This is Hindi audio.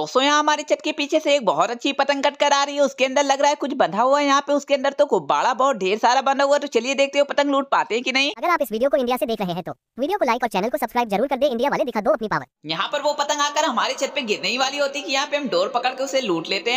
दोस्तों यहाँ हमारे छत के पीछे से एक बहुत अच्छी पतंग कट कर आ रही है उसके अंदर लग रहा है कुछ बंधा हुआ है यहाँ पे उसके अंदर तो गुब्बारा बहुत ढेर सारा बंधा हुआ है तो चलिए देखते हो पतंग लूट पाते हैं कि नहीं अगर आप इस वीडियो को इंडिया से देख रहे हैं तो वीडियो को लाइक और चैनल को सब्सक्राइब जरूर कर दे इंडिया वाले दिखा दो अपनी पावर यहाँ पर वो पतंग आकर हमारे छत पे गिरने ही वाली होती है की यहाँ पे हम डोर पकड़ के उसे लूट लेते हैं